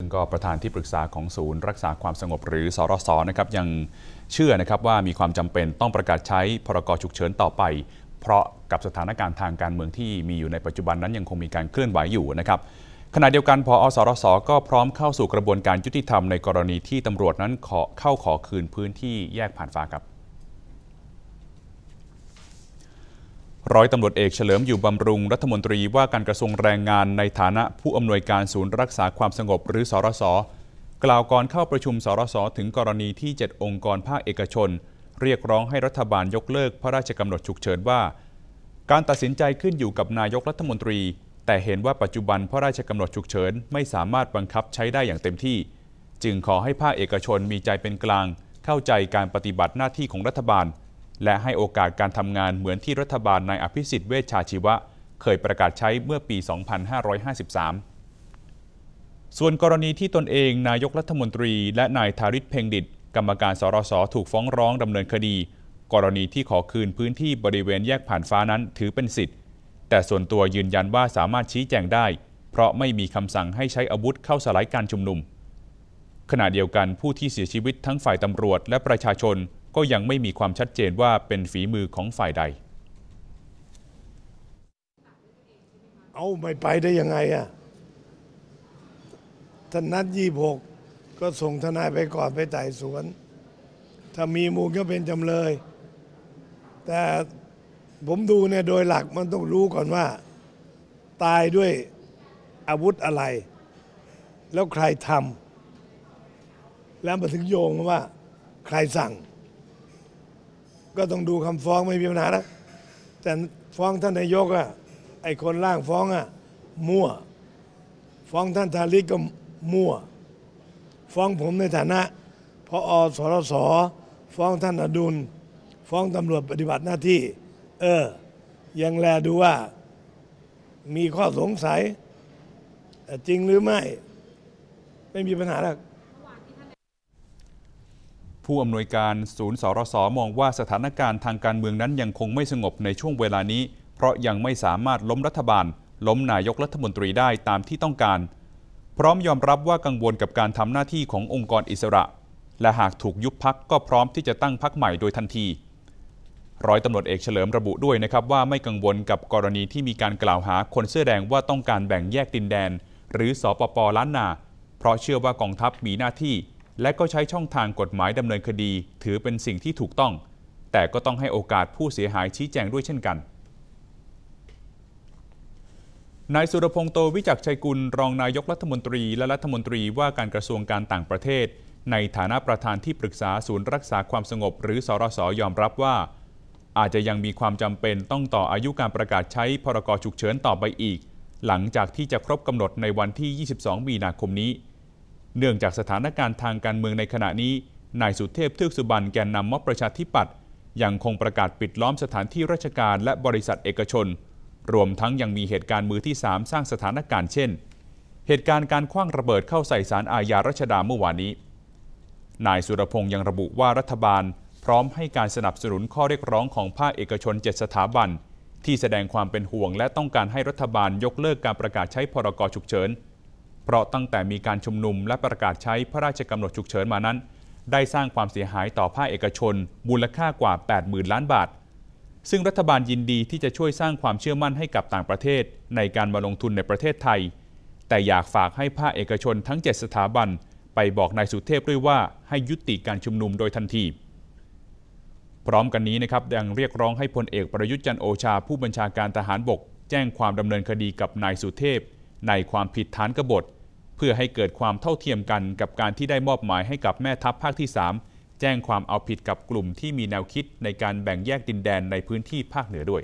ซึ่งก็ประธานที่ปรึกษาของศูนย์รักษาความสงบหรือสรสนะครับยังเชื่อนะครับว่ามีความจำเป็นต้องประกาศใช้พรกฉุกเฉินต่อไป เพราะกับสถานการณ์ทางการเมืองที่มีอยู่ในปัจจุบันนั้นยังคงมีการเคลื่อนไหวอยู่นะครับขณะเดียวกันพออสรสก็พร้อมเข้าสู่กระบวนการยุติธรรมในกรณีที่ตำรวจนั้นขอเข้าขอคืนพื้นที่แยกผ่านฟ้าครับร้อยตำรวจเอกเฉลิมอยู่บำรุงรัฐมนตรีว่าการกระทรวงแรงงานในฐานะผู้อำนวยการศูนย์รักษาความสงบหรือ สรส กล่าวก่อนเข้าประชุมสรส ถึงกรณีที่ 7 องค์กรภาคเอกชน เรียกร้องให้รัฐบาลยกเลิกพระราชกำหนดฉุกเฉินว่า การตัดสินใจขึ้นอยู่กับนายกรัฐมนตรี แต่เห็นว่าปัจจุบันพระราชกำหนดฉุกเฉินไม่สามารถบังคับใช้ได้อย่างเต็มที่ จึงขอให้ภาคเอกชนมีใจเป็นกลาง เข้าใจการปฏิบัติหน้าที่ของรัฐบาลและให้โอกาสการทำงานเหมือนที่รัฐบาลนายอภิสิทธิ์เวชชาชีวะ เคยประกาศใช้เมื่อปี 2553 ส่วนกรณีที่ตนเองนายกรัฐมนตรีและนายธาริศเพ่งดิต กรรมการสรสถูกฟ้องร้องดำเนินคดี กรณีที่ขอคืนพื้นที่บริเวณแยกผ่านฟ้านั้นถือเป็นสิทธิ์ แต่ส่วนตัวยืนยันว่าสามารถชี้แจงได้ เพราะไม่มีคำสั่งให้ใช้อาวุธเข้าสลายการชุมนุมขณะเดียวกันผู้ที่เสียชีวิตทั้งฝ่ายตำรวจและประชาชนก็ยังไม่มีความชัดเจนว่าเป็นฝีมือของฝ่ายใด เอาไม่ไปได้ยังไงอ่ะท่านนัดยี่หกก็ส่งทนายไปก่อนไปไต่สวน ถ้ามีมูลก็เป็นจำเลย แต่ผมดูเนี่ยโดยหลักมันต้องรู้ก่อนว่า ตายด้วยอาวุธอะไร แล้วใครทำ แล้วมาถึงโยงว่าใครสั่งก็ต้องดูคำฟ้องไม่มีปัญหานะแต่ฟ้องท่านนายกอะไอคนร่างฟ้องอะมั่ว ฟ้องท่านทาริกก็มั่วฟ้องผมในฐานะพออสรส ฟ้องท่านอดุล ฟ้องตำรวจปฏิบัติหน้าที่ เออ ยังแลดูว่า มีข้อสงสัย จริงหรือไม่ไม่มีปัญหาหรอกผู้อำนวยการศูนย์สรสมองว่าสถานการณ์ทางการเมืองนั้นยังคงไม่สงบในช่วงเวลานี้ เพราะยังไม่สามารถล้มรัฐบาล ล้มนายกรัฐมนตรีได้ตามที่ต้องการ พร้อมยอมรับว่ากังวลกับการทำหน้าที่ขององค์กรอิสระ และหากถูกยุบพักก็พร้อมที่จะตั้งพักใหม่โดยทันทีร้อยตำรวจเอกเฉลิมระบุด้วยนะครับว่าไม่กังวลกับกรณีที่มีการกล่าวหาคนเสื้อแดงว่าต้องการแบ่งแยกดินแดน หรือสอปปล้านนา เพราะเชื่อว่ากองทัพมีหน้าที่และก็ใช้ช่องทางกฎหมายดำเนินคดี ถือเป็นสิ่งที่ถูกต้อง แต่ก็ต้องให้โอกาสผู้เสียหายชี้แจงด้วยเช่นกัน นายสุรพงษ์โตวิจักชัยกุลรองนายกรัฐมนตรีและรัฐมนตรีว่าการกระทรวงการต่างประเทศ ในฐานะประธานที่ปรึกษาศูนย์รักษาความสงบหรือ สรสยอมรับว่า อาจจะยังมีความจำเป็นต้องต่ออายุการประกาศใช้พรกฉุกเฉินต่อไปอีก หลังจากที่จะครบกำหนดในวันที่ 22 มีนาคมนี้เนื่องจากสถานการณ์ทางการเมืองในขณะนี้ นายสุเทพเทือกสุบรรณแกนนำม็อบประชาธิปัตย์ยังคงประกาศปิดล้อมสถานที่ราชการ และบริษัทเอกชน รวมทั้งยังมีเหตุการณ์มือที่ 3 สร้างสถานการณ์เช่น เหตุการณ์การคว้างระเบิดเข้าใส่สารอาญารัชดาเมื่อวานนี้ นายสุรพงษ์ยังระบุว่ารัฐบาล พร้อมให้การสนับสนุนข้อเรียกร้องของภาคเอกชน 7 สถาบัน ที่แสดงความเป็นห่วงและต้องการให้รัฐบาลยกเลิกการประกาศใช้พรกฉุกเฉินเพราะตั้งแต่มีการชุมนุมและประกาศใช้พระราชกำหนดฉุกเฉินมานั้น ได้สร้างความเสียหายต่อภาคเอกชนมูลค่ากว่า 80,000 ล้านบาท ซึ่งรัฐบาลยินดีที่จะช่วยสร้างความเชื่อมั่นให้กับต่างประเทศ ในการมาลงทุนในประเทศไทย แต่อยากฝากให้ภาคเอกชนทั้ง 7 สถาบัน ไปบอกนายสุเทพด้วยว่า ให้ยุติการชุมนุมโดยทันที พร้อมกันนี้นะครับยังเรียกร้องให้พลเอกประยุทธ์จันโอชาผู้บัญชาการทหารบกแจ้งความดำเนินคดีกับนายสุเทพ ในความผิดฐานกบฏพื่อให้เกิดความเท่าเทียมกันกับการที่ได้มอบหมายให้กับแม่ทัพภาคที่ 3 แจ้งความเอาผิดกับกลุ่มที่มีแนวคิดในการแบ่งแยกดินแดนในพื้นที่ภาคเหนือด้วย